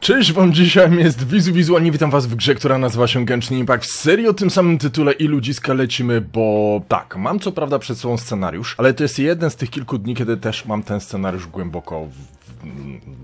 Cześć wam, dzisiaj jest Wizu Wizualnie, witam was w grze, która nazywa się Genshin Impact. W serii o tym samym tytule i ludziska lecimy, bo tak, mam co prawda przed sobą scenariusz, ale to jest jeden z tych kilku dni, kiedy też mam ten scenariusz głęboko w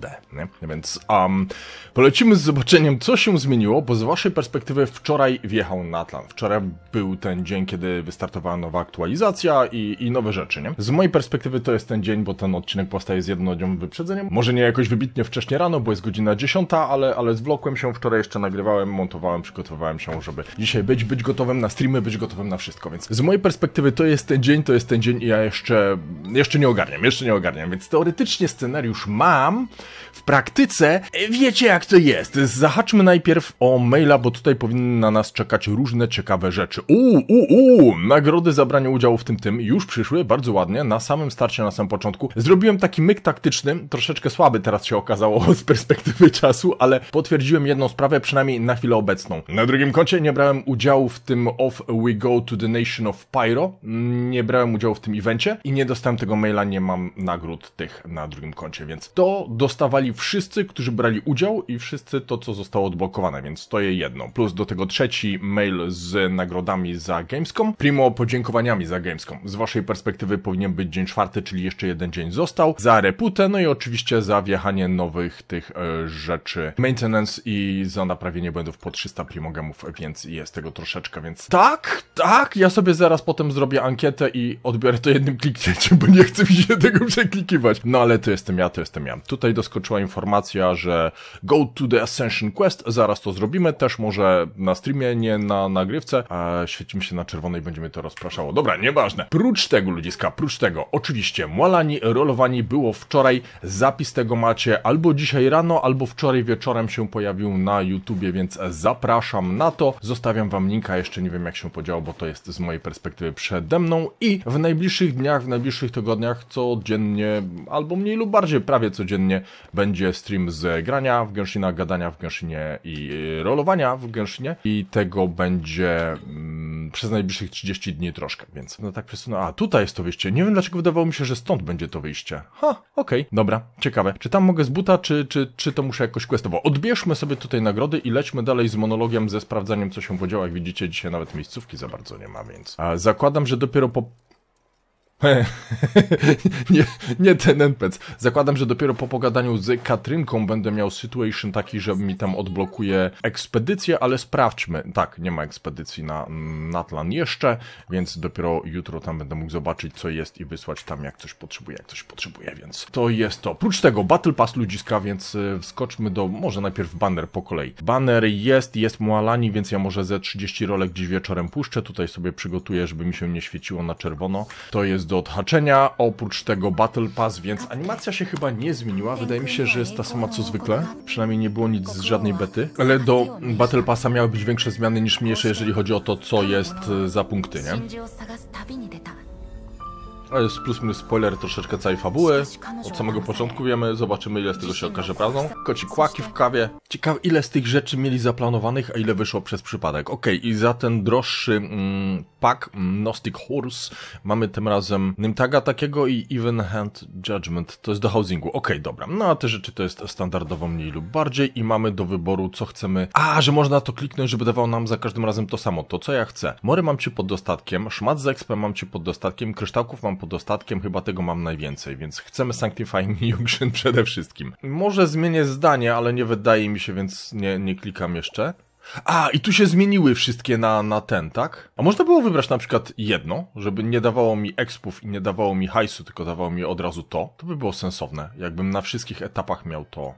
D. Nie? Więc um, polecimy z zobaczeniem, co się zmieniło, bo z waszej perspektywy wczoraj wjechał Natlan. Wczoraj był ten dzień, kiedy wystartowała nowa aktualizacja i, i nowe rzeczy, nie? Z mojej perspektywy to jest ten dzień, bo ten odcinek powstaje z jednodniowym wyprzedzeniem. Może nie jakoś wybitnie wcześnie rano, bo jest godzina 10, ale, ale zwlokłem się, wczoraj jeszcze nagrywałem, montowałem, przygotowywałem się, żeby dzisiaj być, być gotowym na streamy, być gotowym na wszystko, więc z mojej perspektywy to jest ten dzień, to jest ten dzień i ja jeszcze, jeszcze nie ogarniam, jeszcze nie ogarniam, więc teoretycznie scenariusz ma mam w praktyce, wiecie jak to jest. Zahaczmy najpierw o maila, bo tutaj powinny na nas czekać różne ciekawe rzeczy. Uuu, uuu, nagrody za branie udziału w tym tym już przyszły bardzo ładnie, na samym starcie, na samym początku. Zrobiłem taki myk taktyczny, troszeczkę słaby teraz się okazało z perspektywy czasu, ale potwierdziłem jedną sprawę, przynajmniej na chwilę obecną. Na drugim koncie nie brałem udziału w tym Off We Go to the Nation of Pyro, nie brałem udziału w tym evencie i nie dostałem tego maila, nie mam nagród tych na drugim koncie, więc to dostawali wszyscy, którzy brali udział i wszyscy to, co zostało odblokowane, więc to je jedno. Plus do tego trzeci mail z nagrodami za Gamescom, primo podziękowaniami za Gamescom. Z waszej perspektywy powinien być dzień czwarty, czyli jeszcze jeden dzień został, za reputę, no i oczywiście za wjechanie nowych tych e, rzeczy, maintenance i za naprawienie błędów po 300 primogamów, więc jest tego troszeczkę, więc tak, tak, ja sobie zaraz potem zrobię ankietę i odbiorę to jednym kliknięciem, bo nie chcę mi się tego przeklikiwać. No ale to jestem ja, to jestem Tutaj doskoczyła informacja, że Go to the Ascension Quest, zaraz to zrobimy, też może na streamie, nie na nagrywce. a świecimy się na czerwonej, będziemy to rozpraszało. Dobra, nieważne. Prócz tego, ludziska, prócz tego, oczywiście, Mualani rolowani było wczoraj, zapis tego macie albo dzisiaj rano, albo wczoraj wieczorem się pojawił na YouTubie, więc zapraszam na to. Zostawiam wam linka, jeszcze nie wiem jak się podziało, bo to jest z mojej perspektywy przede mną i w najbliższych dniach, w najbliższych tygodniach codziennie, albo mniej lub bardziej prawie codziennie będzie stream z grania w Genshin'a, gadania w Genshin'ie i y, rolowania w Genshin'ie i tego będzie mm, przez najbliższych 30 dni troszkę, więc no tak przesunę. A, tutaj jest to wyjście. Nie wiem dlaczego wydawało mi się, że stąd będzie to wyjście. Ha, okej, okay, dobra, ciekawe. Czy tam mogę z buta, czy, czy, czy to muszę jakoś questowo? Odbierzmy sobie tutaj nagrody i lećmy dalej z monologiem, ze sprawdzaniem, co się podziało. Jak widzicie, dzisiaj nawet miejscówki za bardzo nie ma, więc... A, zakładam, że dopiero po nie, nie ten NPC. Zakładam, że dopiero po pogadaniu z Katrynką będę miał situation taki, że mi tam odblokuje ekspedycję, ale sprawdźmy. Tak, nie ma ekspedycji na Natlan jeszcze, więc dopiero jutro tam będę mógł zobaczyć, co jest i wysłać tam, jak coś potrzebuje, jak coś potrzebuje, więc to jest to. Oprócz tego Battle Pass ludziska, więc e, wskoczmy do, może najpierw banner po kolei. Banner jest, jest Mualani, więc ja może ze 30 rolek dziś wieczorem puszczę, tutaj sobie przygotuję, żeby mi się nie świeciło na czerwono. To jest jest do odhaczenia, oprócz tego Battle Pass, więc animacja się chyba nie zmieniła. Wydaje mi się, że jest ta sama co zwykle. Przynajmniej nie było nic z żadnej bety. Ale do Battle Passa miały być większe zmiany niż mniejsze, jeżeli chodzi o to, co jest e, za punkty, nie? To jest plus minus spoiler troszeczkę całej fabuły. Od samego początku wiemy, zobaczymy ile z tego się okaże prawdą. Koci kłaki w kawie. Ciekaw ile z tych rzeczy mieli zaplanowanych, a ile wyszło przez przypadek. Ok, i za ten droższy mm, pack Gnostic Horse mamy tym razem Nymtaga takiego i Even Hand Judgment. To jest do housingu. Ok, dobra. No a te rzeczy to jest standardowo mniej lub bardziej i mamy do wyboru co chcemy. A, że można to kliknąć, żeby dawał nam za każdym razem to samo. To co ja chcę. Mory mam ci pod dostatkiem, szmat z XP mam ci pod dostatkiem, kryształków mam pod ostatkiem, chyba tego mam najwięcej, więc chcemy Sanctify Miuxin przede wszystkim. Może zmienię zdanie, ale nie wydaje mi się, więc nie, nie klikam jeszcze. A, i tu się zmieniły wszystkie na, na ten, tak? A można było wybrać na przykład jedno, żeby nie dawało mi expów i nie dawało mi hajsu, tylko dawało mi od razu to. To by było sensowne, jakbym na wszystkich etapach miał to.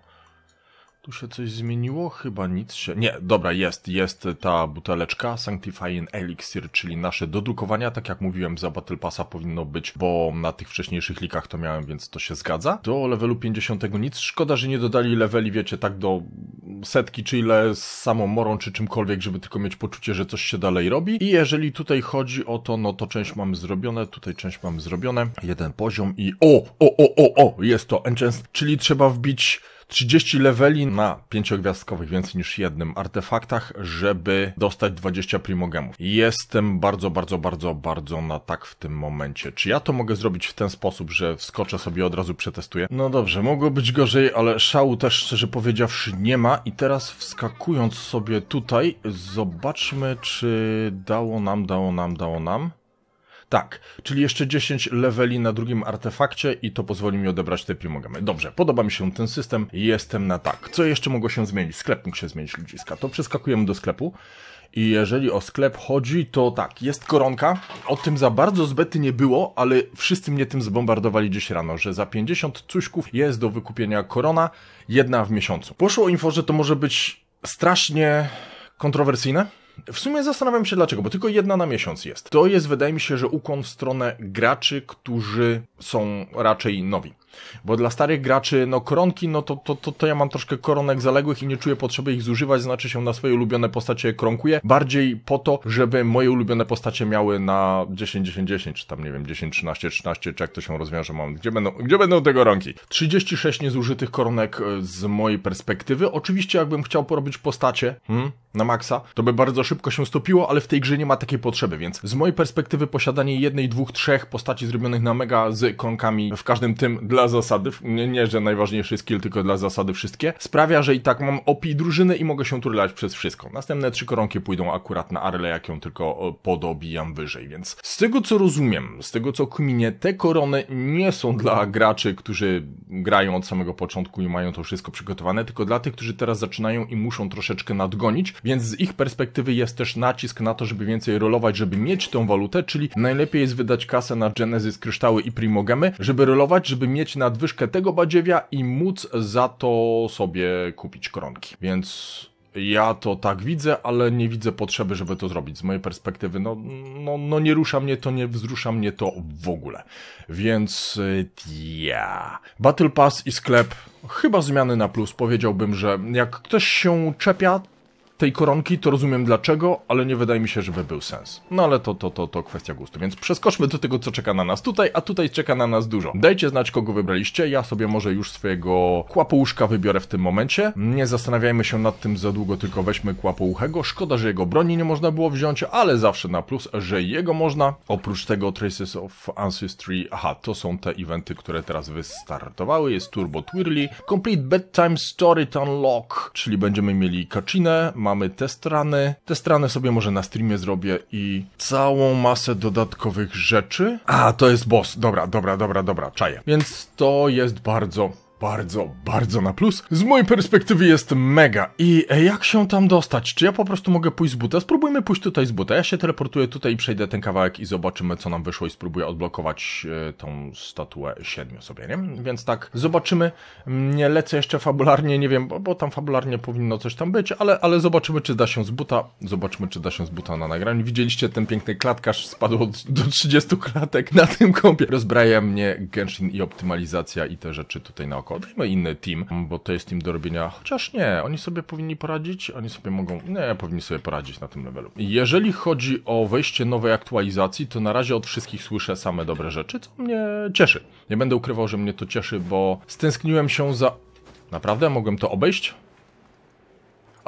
Tu się coś zmieniło? Chyba nic się... Nie, dobra, jest, jest ta buteleczka Sanctifying Elixir, czyli nasze dodrukowania, tak jak mówiłem, za Battle Passa powinno być, bo na tych wcześniejszych likach to miałem, więc to się zgadza. Do levelu 50 nic, szkoda, że nie dodali leveli, wiecie, tak do setki czy ile z samą morą czy czymkolwiek, żeby tylko mieć poczucie, że coś się dalej robi. I jeżeli tutaj chodzi o to, no to część mamy zrobione, tutaj część mamy zrobione, jeden poziom i o, o, o, o, o, jest to enchant, czyli trzeba wbić 30 leveli na pięciogwiazdkowych, więcej niż jednym artefaktach, żeby dostać 20 primogemów. Jestem bardzo, bardzo, bardzo, bardzo na tak w tym momencie. Czy ja to mogę zrobić w ten sposób, że wskoczę sobie od razu przetestuję? No dobrze, mogło być gorzej, ale szału też szczerze powiedziawszy nie ma i teraz wskakując sobie tutaj, zobaczmy czy dało nam, dało nam, dało nam. Tak, czyli jeszcze 10 leveli na drugim artefakcie i to pozwoli mi odebrać te primogamy. Dobrze, podoba mi się ten system, jestem na tak. Co jeszcze mogło się zmienić? Sklep mógł się zmienić, ludziska. To przeskakujemy do sklepu. I jeżeli o sklep chodzi, to tak, jest koronka. O tym za bardzo zbety nie było, ale wszyscy mnie tym zbombardowali dziś rano, że za 50 cuśków jest do wykupienia korona, jedna w miesiącu. Poszło info, że to może być strasznie kontrowersyjne w sumie zastanawiam się dlaczego, bo tylko jedna na miesiąc jest. To jest, wydaje mi się, że ukłon w stronę graczy, którzy są raczej nowi. Bo dla starych graczy, no kronki, no to, to, to, to ja mam troszkę koronek zaległych i nie czuję potrzeby ich zużywać, znaczy się na swoje ulubione postacie kronkuję. Bardziej po to, żeby moje ulubione postacie miały na 10, 10, 10, czy tam nie wiem, 10, 13, 13, czy jak to się rozwiąże mam. Gdzie będą, gdzie będą te koronki? 36 niezużytych koronek e, z mojej perspektywy. Oczywiście jakbym chciał porobić postacie, hmm, na maksa, to by bardzo szybko się stopiło, ale w tej grze nie ma takiej potrzeby, więc z mojej perspektywy posiadanie jednej, dwóch, trzech postaci zrobionych na mega z kronkami w każdym tym dla zasady, nie, nie, że najważniejszy skill, tylko dla zasady wszystkie, sprawia, że i tak mam opi drużyny i mogę się turlać przez wszystko. Następne trzy koronki pójdą akurat na Arle, jak ją tylko e, podobijam wyżej, więc z tego co rozumiem, z tego co kminie, te korony nie są dla graczy, którzy grają od samego początku i mają to wszystko przygotowane, tylko dla tych, którzy teraz zaczynają i muszą troszeczkę nadgonić, więc z ich perspektywy jest też nacisk na to, żeby więcej rolować, żeby mieć tą walutę, czyli najlepiej jest wydać kasę na Genesis, kryształy i primogemy, żeby rolować, żeby mieć mieć nadwyżkę tego badziewia i móc za to sobie kupić koronki. Więc ja to tak widzę, ale nie widzę potrzeby, żeby to zrobić. Z mojej perspektywy, no, no, no nie rusza mnie to, nie wzrusza mnie to w ogóle. Więc y, ja. Battle Pass i sklep, chyba zmiany na plus. Powiedziałbym, że jak ktoś się czepia, tej koronki, to rozumiem dlaczego, ale nie wydaje mi się, żeby był sens. No ale to, to, to, to kwestia gustu, więc przeskoczmy do tego, co czeka na nas tutaj, a tutaj czeka na nas dużo. Dajcie znać, kogo wybraliście, ja sobie może już swojego kłapouszka wybiorę w tym momencie. Nie zastanawiajmy się nad tym za długo, tylko weźmy kłapouchego. Szkoda, że jego broni nie można było wziąć, ale zawsze na plus, że jego można. Oprócz tego Traces of Ancestry, aha, to są te eventy, które teraz wystartowały, jest Turbo Twirly, Complete Bedtime Story Unlock, czyli będziemy mieli Kaczynę, mamy te strony. Te strony sobie może na streamie zrobię i całą masę dodatkowych rzeczy. A, to jest boss. Dobra, dobra, dobra, dobra, czaję. Więc to jest bardzo bardzo, bardzo na plus. Z mojej perspektywy jest mega. I e, jak się tam dostać? Czy ja po prostu mogę pójść z buta? Spróbujmy pójść tutaj z buta. Ja się teleportuję tutaj i przejdę ten kawałek i zobaczymy, co nam wyszło i spróbuję odblokować e, tą statuę siedmiu sobie, nie? Więc tak, zobaczymy. Nie lecę jeszcze fabularnie, nie wiem, bo, tam fabularnie powinno coś tam być, ale, ale zobaczymy, czy da się z buta. Zobaczymy, czy da się z buta na nagraniu. Widzieliście ten piękny klatkarz spadł do 30 klatek na tym kąpie. Rozbraja mnie Genshin i optymalizacja i te rzeczy tutaj naokoło spoko, dajmy inny team, bo to jest team do robienia, chociaż nie, oni sobie powinni poradzić, oni sobie mogą, nie, powinni sobie poradzić na tym levelu. Jeżeli chodzi o wejście nowej aktualizacji, to na razie od wszystkich słyszę same dobre rzeczy, co mnie cieszy. Nie będę ukrywał, że mnie to cieszy, bo stęskniłem się za... Naprawdę? Mogłem to obejść?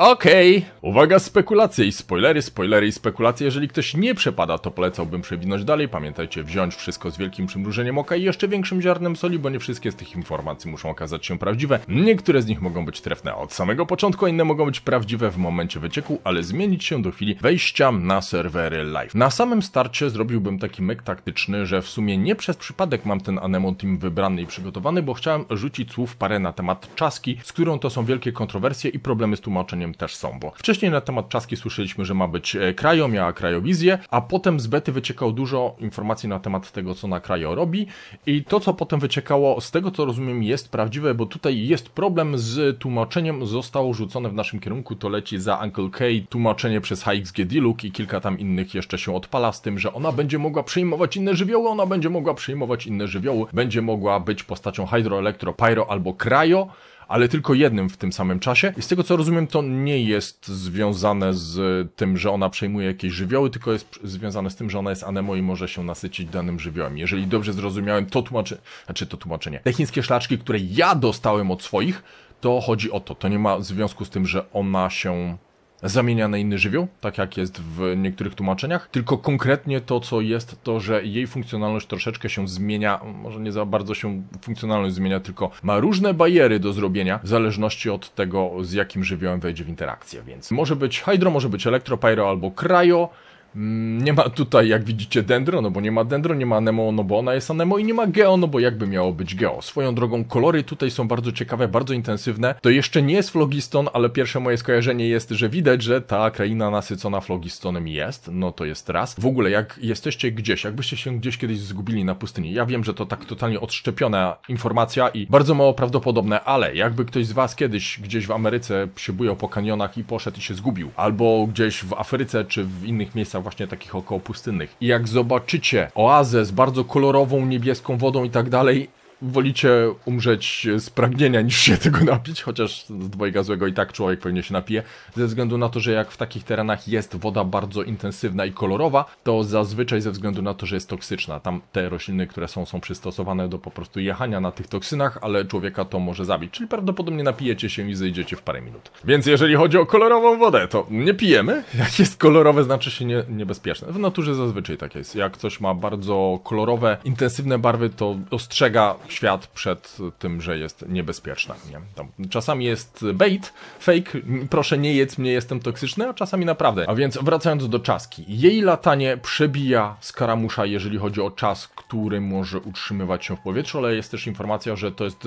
Okej. Okay. Uwaga, spekulacje i spoilery, spoilery i spekulacje. Jeżeli ktoś nie przepada, to polecałbym przewinąć dalej. Pamiętajcie, wziąć wszystko z wielkim przymrużeniem oka i jeszcze większym ziarnem soli, bo nie wszystkie z tych informacji muszą okazać się prawdziwe. Niektóre z nich mogą być trefne od samego początku, a inne mogą być prawdziwe w momencie wycieku, ale zmienić się do chwili wejścia na serwery live. Na samym starcie zrobiłbym taki myk taktyczny, że w sumie nie przez przypadek mam ten Anemon Team wybrany i przygotowany, bo chciałem rzucić słów parę na temat czaski, z którą to są wielkie kontrowersje i problemy z tłumaczeniem tym też są, bo wcześniej na temat czaski słyszeliśmy, że ma być e, krajo, miała krajowizję, a potem z bety wyciekało dużo informacji na temat tego, co na krajo robi i to, co potem wyciekało, z tego co rozumiem, jest prawdziwe, bo tutaj jest problem z tłumaczeniem, zostało rzucone w naszym kierunku, to leci za Uncle K, tłumaczenie przez HXG Diluc i kilka tam innych jeszcze się odpala z tym, że ona będzie mogła przyjmować inne żywioły, ona będzie mogła przyjmować inne żywioły, będzie mogła być postacią Hydro, Electro, Pyro albo Krajo, ale tylko jednym w tym samym czasie. I z tego co rozumiem, to nie jest związane z tym, że ona przejmuje jakieś żywioły, tylko jest związane z tym, że ona jest anemo i może się nasycić danym żywiołem. Jeżeli dobrze zrozumiałem, to tłumaczy, znaczy to tłumaczenie. Te chińskie szlaczki, które ja dostałem od swoich, to chodzi o to. To nie ma związku z tym, że ona się zamienia na inny żywioł, tak jak jest w niektórych tłumaczeniach, tylko konkretnie to, co jest, to, że jej funkcjonalność troszeczkę się zmienia, może nie za bardzo się funkcjonalność zmienia, tylko ma różne bariery do zrobienia, w zależności od tego, z jakim żywiołem wejdzie w interakcję, więc może być hydro, może być elektro, pyro albo cryo, Mm, nie ma tutaj, jak widzicie, dendro, no bo nie ma dendro, nie ma anemo, no bo ona jest anemo i nie ma geo, no bo jakby miało być geo. Swoją drogą kolory tutaj są bardzo ciekawe, bardzo intensywne. To jeszcze nie jest flogiston, ale pierwsze moje skojarzenie jest, że widać, że ta kraina nasycona flogistonem jest. No to jest raz. W ogóle jak jesteście gdzieś, jakbyście się gdzieś kiedyś zgubili na pustyni, ja wiem, że to tak totalnie odszczepiona informacja i bardzo mało prawdopodobne, ale jakby ktoś z was kiedyś gdzieś w Ameryce przybujał po kanionach i poszedł i się zgubił, albo gdzieś w Afryce czy w innych miejscach tam właśnie takich około pustynnych. I jak zobaczycie oazę z bardzo kolorową, niebieską wodą i tak dalej, wolicie umrzeć z pragnienia niż się tego napić, chociaż z dwojga złego i tak człowiek pewnie się napije, ze względu na to, że jak w takich terenach jest woda bardzo intensywna i kolorowa, to zazwyczaj ze względu na to, że jest toksyczna. Tam te rośliny, które są, są przystosowane do po prostu jechania na tych toksynach, ale człowieka to może zabić, czyli prawdopodobnie napijecie się i zejdziecie w parę minut. Więc jeżeli chodzi o kolorową wodę, to nie pijemy. Jak jest kolorowe, znaczy się nie, niebezpieczne. W naturze zazwyczaj tak jest. Jak coś ma bardzo kolorowe, intensywne barwy, to ostrzega świat przed tym, że jest niebezpieczna. Nie? Tam czasami jest bait, fake, proszę nie jedz mnie, jestem toksyczny, a czasami naprawdę. A więc wracając do czaski. Jej latanie przebija skaramusza, jeżeli chodzi o czas, który może utrzymywać się w powietrzu, ale jest też informacja, że to jest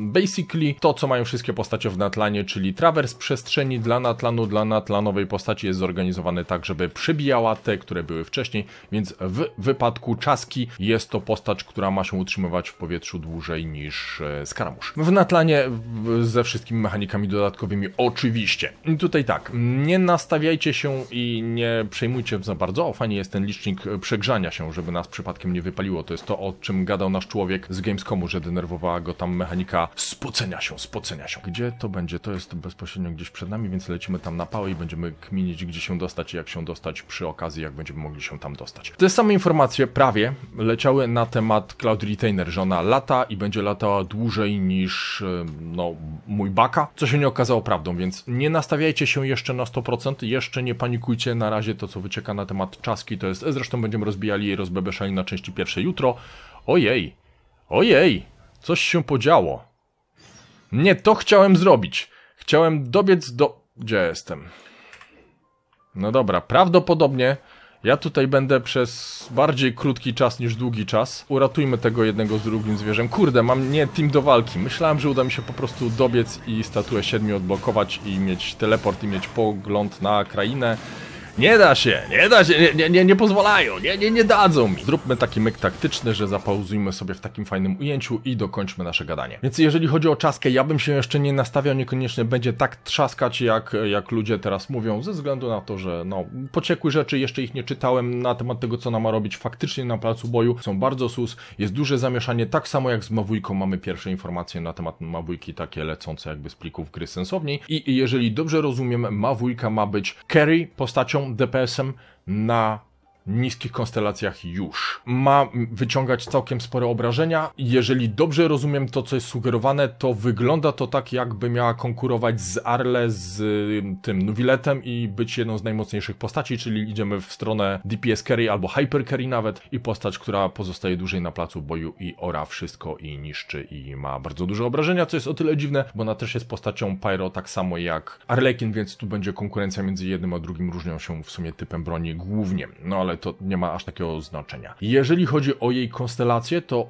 basically to, co mają wszystkie postacie w Natlanie, czyli trawers przestrzeni dla Natlanu, dla Natlanowej postaci jest zorganizowany tak, żeby przebijała te, które były wcześniej, więc w wypadku czaski jest to postać, która ma się utrzymywać w powietrzu dłużej niż e, Skaramusz. W Natlanie ze wszystkimi mechanikami dodatkowymi oczywiście. Tutaj tak, nie nastawiajcie się i nie przejmujcie za bardzo, o fajnie jest ten licznik e, przegrzania się, żeby nas przypadkiem nie wypaliło. To jest to, o czym gadał nasz człowiek z Gamescomu, że denerwowała go tam mechanika spocenia się, spocenia się. Gdzie to będzie? To jest bezpośrednio gdzieś przed nami, więc lecimy tam na pałę i będziemy kminić, gdzie się dostać i jak się dostać przy okazji, jak będziemy mogli się tam dostać. Te same informacje prawie leciały na temat Cloud Retainer, że ona lata lata i będzie latała dłużej niż e, no, mój baka, co się nie okazało prawdą, więc nie nastawiajcie się jeszcze na 100%, jeszcze nie panikujcie, na razie to co wycieka na temat czaski to jest, zresztą będziemy rozbijali i rozbebeszali na części pierwszej jutro. Ojej, ojej, coś się podziało. Nie to chciałem zrobić. Chciałem dobiec do... Gdzie jestem? No dobra, prawdopodobnie ja tutaj będę przez bardziej krótki czas niż długi czas. Uratujmy tego jednego z drugim zwierzę. Kurde, mam nie team do walki. Myślałem, że uda mi się po prostu dobiec i statuę siedmiu odblokować i mieć teleport i mieć pogląd na krainę. Nie da się, nie da się, nie, nie, nie, nie pozwalają, nie, nie, nie dadzą mi. Zróbmy taki myk taktyczny, że zapauzujmy sobie w takim fajnym ujęciu i dokończmy nasze gadanie. Więc jeżeli chodzi o czaskę, ja bym się jeszcze nie nastawiał, niekoniecznie będzie tak trzaskać, jak, jak ludzie teraz mówią, ze względu na to, że no, pociekły rzeczy, jeszcze ich nie czytałem na temat tego, co ona ma robić faktycznie na placu boju, są bardzo sus, jest duże zamieszanie, tak samo jak z Mawujką mamy pierwsze informacje na temat Mawujki, takie lecące jakby z plików gry sensowniej i jeżeli dobrze rozumiem, Mawujka ma być carry postacią DPS-em na niskich konstelacjach już. Ma wyciągać całkiem spore obrażenia. Jeżeli dobrze rozumiem to, co jest sugerowane, to wygląda to tak, jakby miała konkurować z Arle, z tym Nuviletem i być jedną z najmocniejszych postaci, czyli idziemy w stronę DPS Carry albo Hyper Carry nawet i postać, która pozostaje dłużej na placu boju i ora wszystko i niszczy i ma bardzo duże obrażenia, co jest o tyle dziwne, bo ona też jest postacią Pyro tak samo jak Arlekin, więc tu będzie konkurencja między jednym a drugim, różnią się w sumie typem broni głównie. No ale to nie ma aż takiego znaczenia. Jeżeli chodzi o jej konstelację, to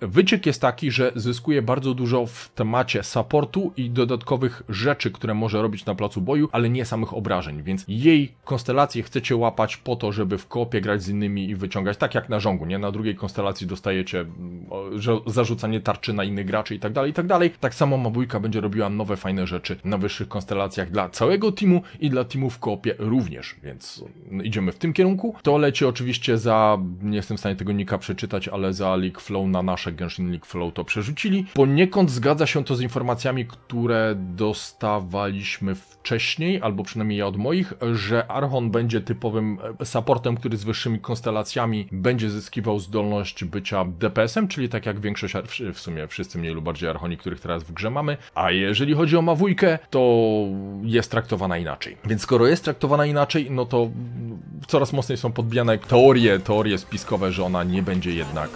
Wyciek jest taki, że zyskuje bardzo dużo w temacie supportu i dodatkowych rzeczy, które może robić na placu boju, ale nie samych obrażeń, więc jej konstelację chcecie łapać po to, żeby w kopie grać z innymi i wyciągać, tak jak na żongu, nie? Na drugiej konstelacji dostajecie mm, zarzucanie tarczy na innych graczy i tak dalej, i tak dalej. Tak samo Mabójka będzie robiła nowe fajne rzeczy na wyższych konstelacjach dla całego teamu i dla teamu w kopie również, więc idziemy w tym kierunku. To leci oczywiście za, nie jestem w stanie tego nika przeczytać, ale za League Flow na nasze Genshin League Flow to przerzucili. Poniekąd zgadza się to z informacjami, które dostawaliśmy wcześniej, albo przynajmniej ja od moich, że Archon będzie typowym e, supportem, który z wyższymi konstelacjami będzie zyskiwał zdolność bycia DPS-em, czyli tak jak większość, w sumie wszyscy mniej lub bardziej archoni, których teraz w grze mamy. A jeżeli chodzi o mawójkę, to jest traktowana inaczej. Więc skoro jest traktowana inaczej, no to coraz mocniej są podbijane teorie, teorie spiskowe, że ona nie będzie jednak,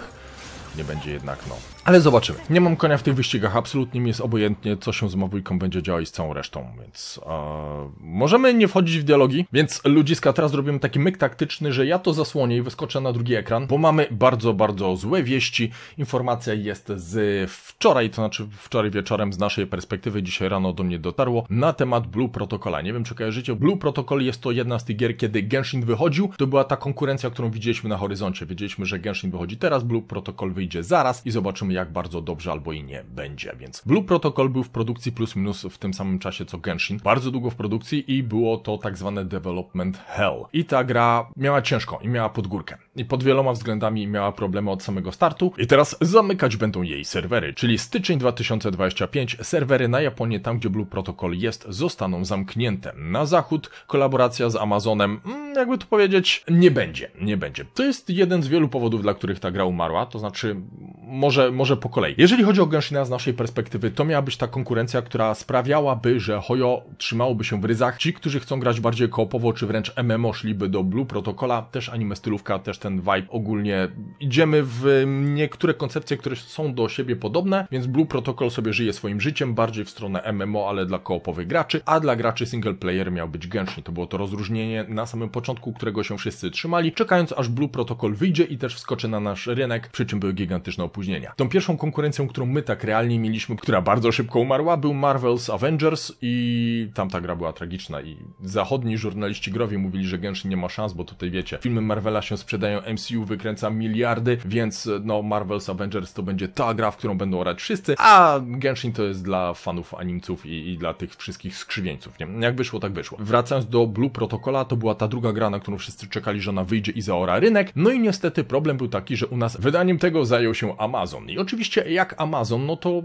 nie będzie jednak, no, ale zobaczymy. Nie mam konia w tych wyścigach, absolutnie mi jest obojętnie, co się z Mawójką będzie działo i z całą resztą, więc e, możemy nie wchodzić w dialogi, więc ludziska, teraz zrobimy taki myk taktyczny, że ja to zasłonię i wyskoczę na drugi ekran, bo mamy bardzo, bardzo złe wieści. Informacja jest z wczoraj, to znaczy wczoraj wieczorem z naszej perspektywy, dzisiaj rano do mnie dotarło, na temat Blue Protocola. Nie wiem, czy kojarzycie, Blue Protocol jest to jedna z tych gier, kiedy Genshin wychodził, to była ta konkurencja, którą widzieliśmy na horyzoncie. Wiedzieliśmy, że Genshin wychodzi teraz, Blue Protocol wyjdzie zaraz i zobaczymy, wiemy jak bardzo dobrze albo i nie będzie, więc Blue Protocol był w produkcji plus minus w tym samym czasie co Genshin, bardzo długo w produkcji i było to tak zwane development hell. I ta gra miała ciężko i miała podgórkę. I pod wieloma względami miała problemy od samego startu i teraz zamykać będą jej serwery, czyli styczeń 2025 serwery na Japonię, tam gdzie Blue Protocol jest, zostaną zamknięte. Na zachód kolaboracja z Amazonem, mm, jakby to powiedzieć, nie będzie, nie będzie. To jest jeden z wielu powodów, dla których ta gra umarła, to znaczy może może po kolei. Jeżeli chodzi o Genshina z naszej perspektywy, to miała być ta konkurencja, która sprawiałaby, że Hoyo trzymałoby się w ryzach. Ci, którzy chcą grać bardziej koopowo, czy wręcz MMO, szliby do Blue Protokola, też anime stylówka, też ten vibe ogólnie. Idziemy w niektóre koncepcje, które są do siebie podobne, więc Blue Protocol sobie żyje swoim życiem, bardziej w stronę MMO, ale dla koopowych graczy, a dla graczy single player miał być Genshin. To było to rozróżnienie na samym początku, którego się wszyscy trzymali, czekając aż Blue Protocol wyjdzie i też wskoczy na nasz rynek, przy czym były gigantyczne opóźnienia. Tą pierwszą konkurencją, którą my tak realnie mieliśmy, która bardzo szybko umarła, był Marvel's Avengers i tamta gra była tragiczna i zachodni żurnaliści growie mówili, że Genshin nie ma szans, bo tutaj wiecie, filmy Marvela się sprzedają, MCU wykręca miliardy, więc no Marvel's Avengers to będzie ta gra, w którą będą orać wszyscy, a Genshin to jest dla fanów animców i, i dla tych wszystkich skrzywieńców, nie? Jak wyszło, tak wyszło. Wracając do Blue Protocola, to była ta druga gra, na którą wszyscy czekali, że ona wyjdzie i zaora rynek, no i niestety problem był taki, że u nas wydaniem tego zajął się Amazon i oczywiście jak Amazon, no to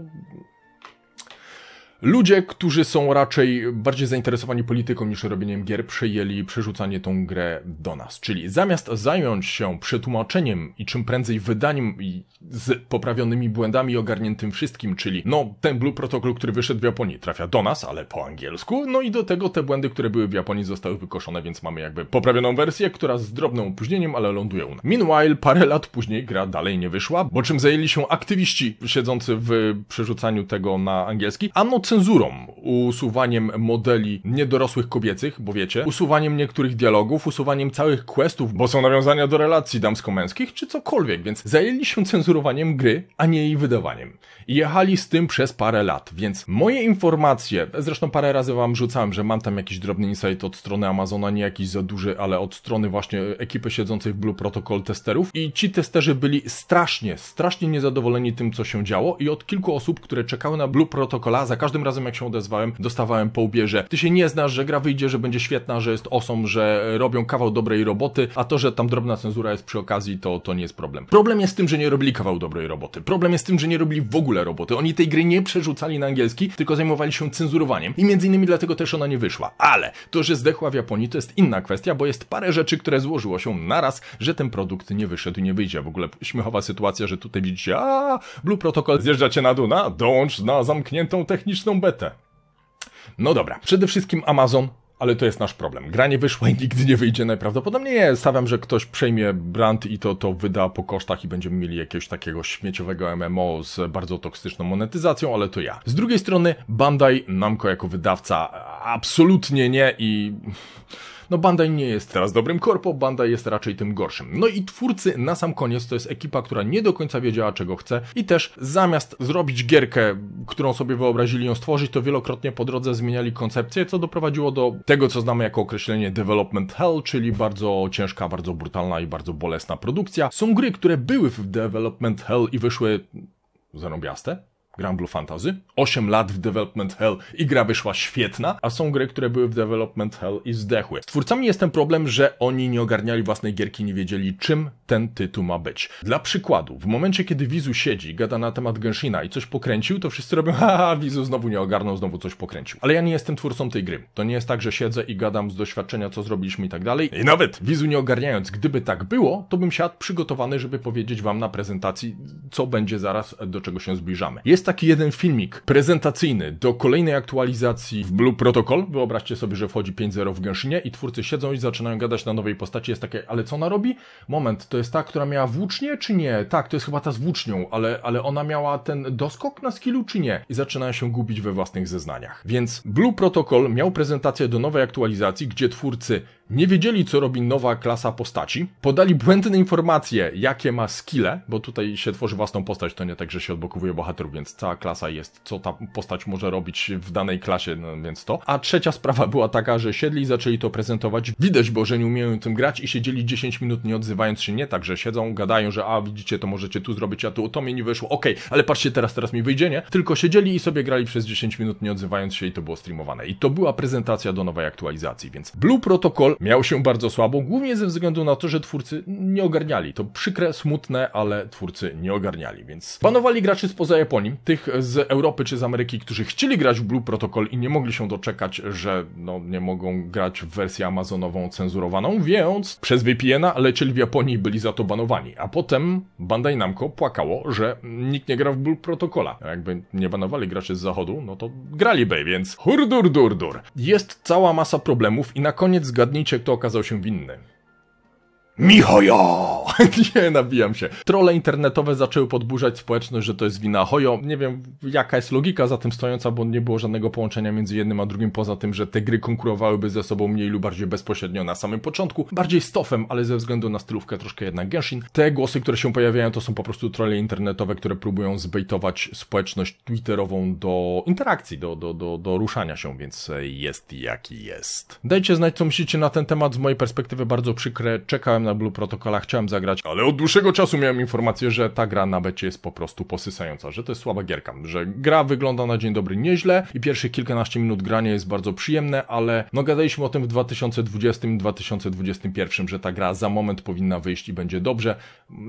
Ludzie, którzy są raczej bardziej zainteresowani polityką niż robieniem gier, przejęli przerzucanie tą grę do nas. Czyli zamiast zająć się przetłumaczeniem i czym prędzej wydaniem z poprawionymi błędami ogarniętym wszystkim, czyli no ten Blue Protocol, który wyszedł w Japonii trafia do nas, ale po angielsku, no i do tego te błędy, które były w Japonii zostały wykoszone, więc mamy jakby poprawioną wersję, która z drobnym opóźnieniem, ale ląduje u nas. Meanwhile, parę lat później gra dalej nie wyszła, bo czym zajęli się aktywiści siedzący w przerzucaniu tego na angielski? no cenzurą, usuwaniem modeli niedorosłych kobiecych, bo wiecie, usuwaniem niektórych dialogów, usuwaniem całych questów, bo są nawiązania do relacji damsko-męskich, czy cokolwiek, więc zajęli się cenzurowaniem gry, a nie jej wydawaniem. I jechali z tym przez parę lat, więc moje informacje, zresztą parę razy wam rzucałem, że mam tam jakiś drobny insight od strony Amazona, nie jakiś za duży, ale od strony właśnie ekipy siedzącej w Blue Protocol testerów i ci testerzy byli strasznie, strasznie niezadowoleni tym, co się działo i od kilku osób, które czekały na Blue Protocola za każdym każdym razem jak się odezwałem, dostawałem po ubierze. Ty się nie znasz, że gra wyjdzie, że będzie świetna, że jest osą, że robią kawał dobrej roboty, a to, że tam drobna cenzura jest przy okazji, to, to nie jest problem. Problem jest z tym, że nie robili kawał dobrej roboty. Problem jest z tym, że nie robili w ogóle roboty. Oni tej gry nie przerzucali na angielski, tylko zajmowali się cenzurowaniem i między innymi dlatego też ona nie wyszła. Ale to, że zdechła w Japonii, to jest inna kwestia, bo jest parę rzeczy, które złożyło się naraz, że ten produkt nie wyszedł i nie wyjdzie. W ogóle śmiechowa sytuacja, że tutaj widzicie, a Blue Protocol, zjeżdżacie na dół, na, dołącz na zamkniętą techniczną betę. No dobra, przede wszystkim Amazon, ale to jest nasz problem. Gra nie wyszła i nigdy nie wyjdzie najprawdopodobniej. Nie, stawiam, że ktoś przejmie brand i to, to wyda po kosztach i będziemy mieli jakiegoś takiego śmieciowego MMO z bardzo toksyczną monetyzacją, ale to ja. Z drugiej strony Bandai Namco jako wydawca absolutnie nie i no Bandai nie jest teraz dobrym korpo, Bandai jest raczej tym gorszym. No i twórcy na sam koniec to jest ekipa, która nie do końca wiedziała czego chce i też zamiast zrobić gierkę, którą sobie wyobrazili ją stworzyć, to wielokrotnie po drodze zmieniali koncepcję, co doprowadziło do tego, co znamy jako określenie development hell, czyli bardzo ciężka, bardzo brutalna i bardzo bolesna produkcja. Są gry, które były w development hell i wyszły zarobiaste, Grand Blue Fantasy, 8 lat w Development Hell i gra wyszła świetna, a są gry, które były w Development Hell i zdechły. Z twórcami jest ten problem, że oni nie ogarniali własnej gierki, nie wiedzieli czym ten tytuł ma być. Dla przykładu, w momencie kiedy Wizu siedzi, gada na temat Genshina i coś pokręcił, to wszyscy robią, haha, Wizu znowu nie ogarnął, znowu coś pokręcił. Ale ja nie jestem twórcą tej gry. To nie jest tak, że siedzę i gadam z doświadczenia, co zrobiliśmy i tak dalej. I nawet Wizu nie ogarniając, gdyby tak było, to bym siadł przygotowany, żeby powiedzieć wam na prezentacji, co będzie zaraz, do czego się zbliżamy. Jest taki jeden filmik prezentacyjny do kolejnej aktualizacji w Blue Protocol. Wyobraźcie sobie, że wchodzi 5.0 w Gęszynie i twórcy siedzą i zaczynają gadać na nowej postaci. Jest takie, ale co ona robi? Moment, to jest ta, która miała włócznie, czy nie? Tak, to jest chyba ta z włócznią, ale, ale ona miała ten doskok na skillu, czy nie? I zaczynają się gubić we własnych zeznaniach. Więc Blue Protocol miał prezentację do nowej aktualizacji, gdzie twórcy nie wiedzieli, co robi nowa klasa postaci, podali błędne informacje, jakie ma skille, bo tutaj się tworzy własną postać, to nie tak, że się odbokowuje bohaterów, więc cała klasa jest, co ta postać może robić w danej klasie, no, więc to. A trzecia sprawa była taka, że siedli i zaczęli to prezentować. Widać bo że nie umieją tym grać i siedzieli 10 minut nie odzywając się, nie tak, że siedzą, gadają, że a widzicie, to możecie tu zrobić, a tu to mi nie wyszło, okej, okay, ale patrzcie teraz, teraz mi wyjdzie, nie? Tylko siedzieli i sobie grali przez 10 minut nie odzywając się i to było streamowane. I to była prezentacja do nowej aktualizacji, więc Blue Protocol miał się bardzo słabo, głównie ze względu na to, że twórcy nie ogarniali. To przykre, smutne, ale twórcy nie ogarniali, więc banowali graczy spoza Japonii, tych z Europy czy z Ameryki, którzy chcieli grać w Blue Protocol i nie mogli się doczekać, że no, nie mogą grać w wersję amazonową cenzurowaną, więc przez VPN-a lecieli w Japonii i byli za to banowani. A potem Bandai Namco płakało, że nikt nie gra w Blue Protocola. A jakby nie banowali graczy z zachodu, no to graliby, więc hurdur dur dur. Jest cała masa problemów i na koniec zgadnijcie Niczek to okazał się winny. Mihojo! nie, nabijam się. Trole internetowe zaczęły podburzać społeczność, że to jest wina Hojo. Nie wiem, jaka jest logika za tym stojąca, bo nie było żadnego połączenia między jednym a drugim, poza tym, że te gry konkurowałyby ze sobą mniej lub bardziej bezpośrednio na samym początku. Bardziej stofem, ale ze względu na stylówkę troszkę jednak Genshin. Te głosy, które się pojawiają, to są po prostu trole internetowe, które próbują zbejtować społeczność twitterową do interakcji, do, do, do, do ruszania się, więc e, jest jaki jest. Dajcie znać, co myślicie na ten temat. Z mojej perspektywy bardzo przykre. Czekałem na na Blue Protocola, chciałem zagrać, ale od dłuższego czasu miałem informację, że ta gra na becie jest po prostu posysająca, że to jest słaba gierka, że gra wygląda na dzień dobry nieźle i pierwsze kilkanaście minut grania jest bardzo przyjemne, ale no gadaliśmy o tym w 2020-2021, że ta gra za moment powinna wyjść i będzie dobrze.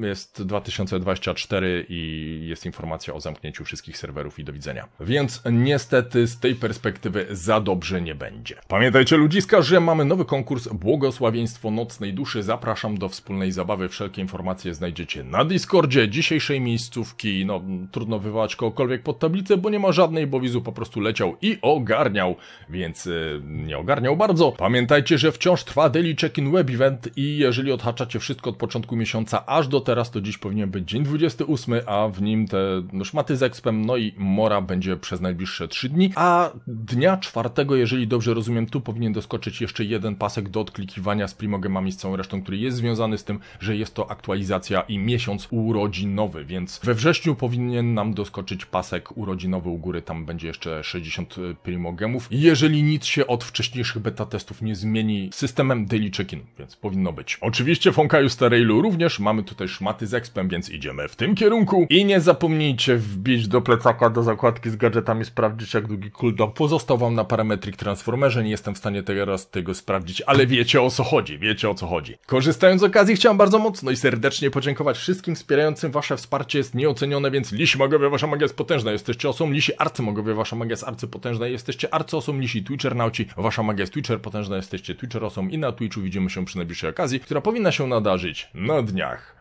Jest 2024 i jest informacja o zamknięciu wszystkich serwerów i do widzenia. Więc niestety z tej perspektywy za dobrze nie będzie. Pamiętajcie ludziska, że mamy nowy konkurs Błogosławieństwo Nocnej Duszy. Zapraszam zapraszam do wspólnej zabawy. Wszelkie informacje znajdziecie na Discordzie dzisiejszej miejscówki. No, trudno wywołać kogokolwiek pod tablicę, bo nie ma żadnej, bo Wizu po prostu leciał i ogarniał, więc yy, nie ogarniał bardzo. Pamiętajcie, że wciąż trwa daily check-in web event i jeżeli odhaczacie wszystko od początku miesiąca aż do teraz, to dziś powinien być dzień 28, a w nim te no, szmaty z ekspem, no i mora będzie przez najbliższe 3 dni, a dnia czwartego, jeżeli dobrze rozumiem, tu powinien doskoczyć jeszcze jeden pasek do odklikiwania z primogemami z całą resztą, który jest związany z tym, że jest to aktualizacja i miesiąc urodzinowy, więc we wrześniu powinien nam doskoczyć pasek urodzinowy u góry, tam będzie jeszcze 60 y, primogemów. Jeżeli nic się od wcześniejszych beta testów nie zmieni systemem daily check-in, więc powinno być. Oczywiście w Honkaju Starailu również mamy tutaj szmaty z expem, więc idziemy w tym kierunku. I nie zapomnijcie wbić do plecaka, do zakładki z gadżetami, sprawdzić jak długi cooldown pozostał wam na parametric transformerze, nie jestem w stanie teraz tego sprawdzić, ale wiecie o co chodzi, wiecie o co chodzi. Korzystam Korzystając z okazji chciałem bardzo mocno i serdecznie podziękować wszystkim wspierającym. Wasze wsparcie jest nieocenione, więc lisi magowie, wasza magia jest potężna. Jesteście osobą lisi arcymagowie, wasza magia jest arcypotężna. Jesteście arcyosom lisi nauci, wasza magia jest twitcher potężna. Jesteście osom i na Twitchu widzimy się przy najbliższej okazji, która powinna się nadarzyć na dniach.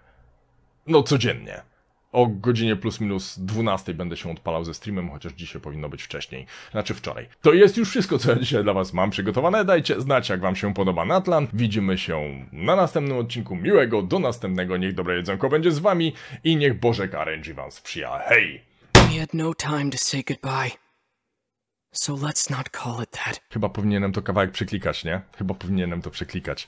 No codziennie o godzinie plus minus 12 będę się odpalał ze streamem, chociaż dzisiaj powinno być wcześniej, znaczy wczoraj. To jest już wszystko, co ja dzisiaj dla Was mam przygotowane. Dajcie znać, jak Wam się podoba Natlan. Widzimy się na następnym odcinku. Miłego, do następnego. Niech dobre jedzonko będzie z Wami i niech Bożek RNG Wam sprzyja. Hej! No Chyba powinienem to kawałek przeklikać, nie? Chyba powinienem to przeklikać.